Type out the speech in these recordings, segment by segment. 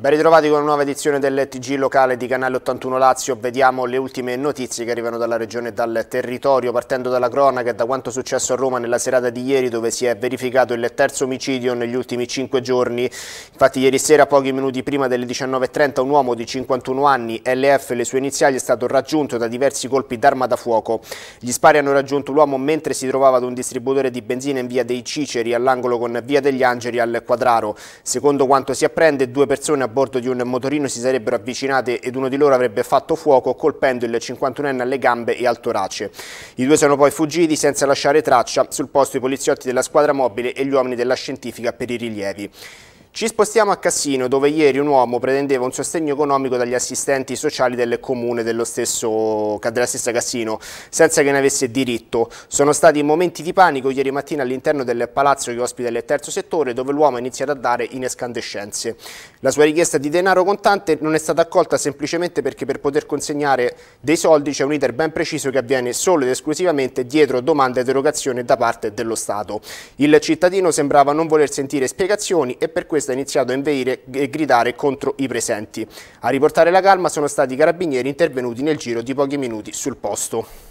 Ben ritrovati con una nuova edizione del TG locale di Canale 81 Lazio, vediamo le ultime notizie che arrivano dalla regione e dal territorio, partendo dalla cronaca e da quanto successo a Roma nella serata di ieri dove si è verificato il terzo omicidio negli ultimi cinque giorni, infatti ieri sera pochi minuti prima delle 19.30 un uomo di 51 anni, LF le sue iniziali è stato raggiunto da diversi colpi d'arma da fuoco, gli spari hanno raggiunto l'uomo mentre si trovava ad un distributore di benzina in via dei Ciceri all'angolo con via degli Angeli al Quadraro, secondo quanto si apprende due persone a bordo di un motorino si sarebbero avvicinate ed uno di loro avrebbe fatto fuoco colpendo il 51enne alle gambe e al torace. I due sono poi fuggiti senza lasciare traccia, sul posto i poliziotti della squadra mobile e gli uomini della scientifica per i rilievi. Ci spostiamo a Cassino, dove ieri un uomo pretendeva un sostegno economico dagli assistenti sociali del comune dello stesso, della stessa Cassino, senza che ne avesse diritto. Sono stati momenti di panico ieri mattina all'interno del palazzo che ospita il terzo settore, dove l'uomo ha iniziato a dare in escandescenze. La sua richiesta di denaro contante non è stata accolta semplicemente perché per poter consegnare dei soldi c'è un iter ben preciso che avviene solo ed esclusivamente dietro domanda ed erogazione da parte dello Stato. Il cittadino sembrava non voler sentire spiegazioni e per questo questa ha iniziato a inveire e gridare contro i presenti. A riportare la calma sono stati i carabinieri intervenuti nel giro di pochi minuti sul posto.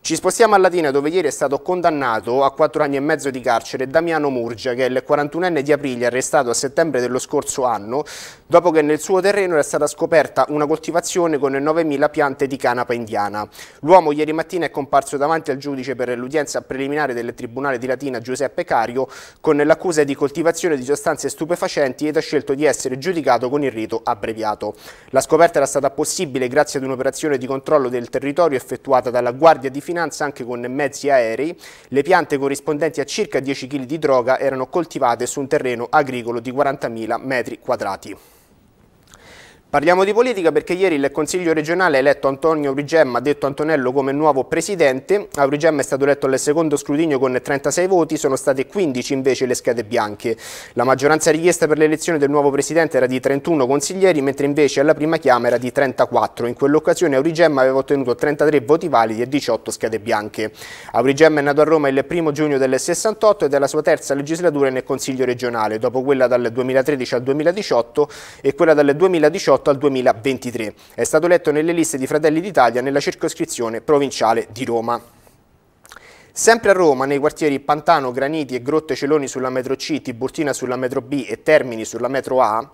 Ci spostiamo a Latina dove ieri è stato condannato a 4 anni e mezzo di carcere Damiano Murgia che è il 41enne di aprile arrestato a settembre dello scorso anno dopo che nel suo terreno era stata scoperta una coltivazione con 9.000 piante di canapa indiana. L'uomo ieri mattina è comparso davanti al giudice per l'udienza preliminare del Tribunale di Latina Giuseppe Cario con l'accusa di coltivazione di sostanze stupefacenti ed ha scelto di essere giudicato con il rito abbreviato. La scoperta era stata possibile grazie ad un'operazione di controllo del territorio effettuata dalla Guardia di finanza anche con mezzi aerei. Le piante corrispondenti a circa 10 kg di droga erano coltivate su un terreno agricolo di 40.000 metri quadrati. Parliamo di politica perché ieri il Consiglio regionale ha eletto Antonio Aurigemma, detto Antonello, come nuovo presidente. Aurigemma è stato eletto al secondo scrutinio con 36 voti, sono state 15 invece le schede bianche. La maggioranza richiesta per l'elezione del nuovo presidente era di 31 consiglieri, mentre invece alla prima chiama era di 34. In quell'occasione Aurigemma aveva ottenuto 33 voti validi e 18 schede bianche. Aurigemma è nato a Roma il 1 giugno del 68 ed è la sua terza legislatura nel Consiglio regionale, dopo quella dal 2013 al 2018 e quella dal 2018 2008 al 2023. È stato eletto nelle liste di Fratelli d'Italia nella circoscrizione provinciale di Roma. Sempre a Roma, nei quartieri Pantano, Graniti e Grotte Celoni sulla metro C, Tiburtina sulla metro B e Termini sulla metro A,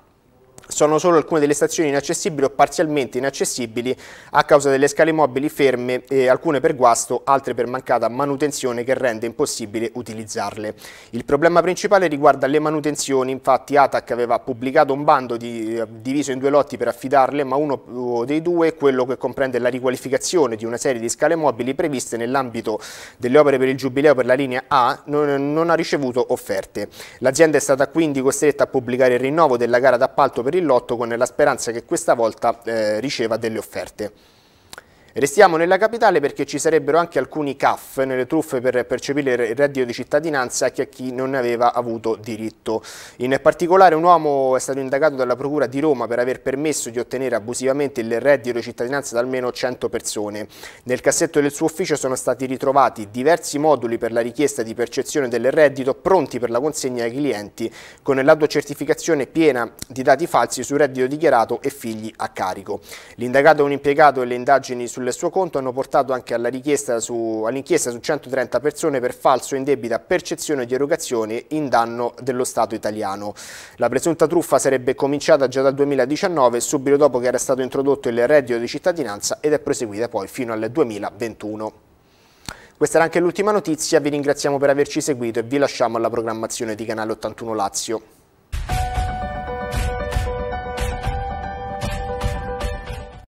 sono solo alcune delle stazioni inaccessibili o parzialmente inaccessibili a causa delle scale mobili ferme, eh, alcune per guasto, altre per mancata manutenzione che rende impossibile utilizzarle. Il problema principale riguarda le manutenzioni, infatti ATAC aveva pubblicato un bando di, eh, diviso in due lotti per affidarle, ma uno dei due, quello che comprende la riqualificazione di una serie di scale mobili previste nell'ambito delle opere per il giubileo per la linea A, non, non ha ricevuto offerte. L'azienda è stata quindi costretta a pubblicare il rinnovo della gara d'appalto per per il lotto con la speranza che questa volta eh, riceva delle offerte. Restiamo nella capitale perché ci sarebbero anche alcuni CAF nelle truffe per percepire il reddito di cittadinanza che a chi non ne aveva avuto diritto. In particolare un uomo è stato indagato dalla Procura di Roma per aver permesso di ottenere abusivamente il reddito di cittadinanza da almeno 100 persone. Nel cassetto del suo ufficio sono stati ritrovati diversi moduli per la richiesta di percezione del reddito pronti per la consegna ai clienti con l'autocertificazione piena di dati falsi sul reddito dichiarato e figli a carico. L'indagato è un impiegato e le indagini sulle sul suo conto hanno portato anche all'inchiesta su, all su 130 persone per falso in debita percezione di erogazioni in danno dello Stato italiano. La presunta truffa sarebbe cominciata già dal 2019, subito dopo che era stato introdotto il reddito di cittadinanza ed è proseguita poi fino al 2021. Questa era anche l'ultima notizia, vi ringraziamo per averci seguito e vi lasciamo alla programmazione di Canale 81 Lazio.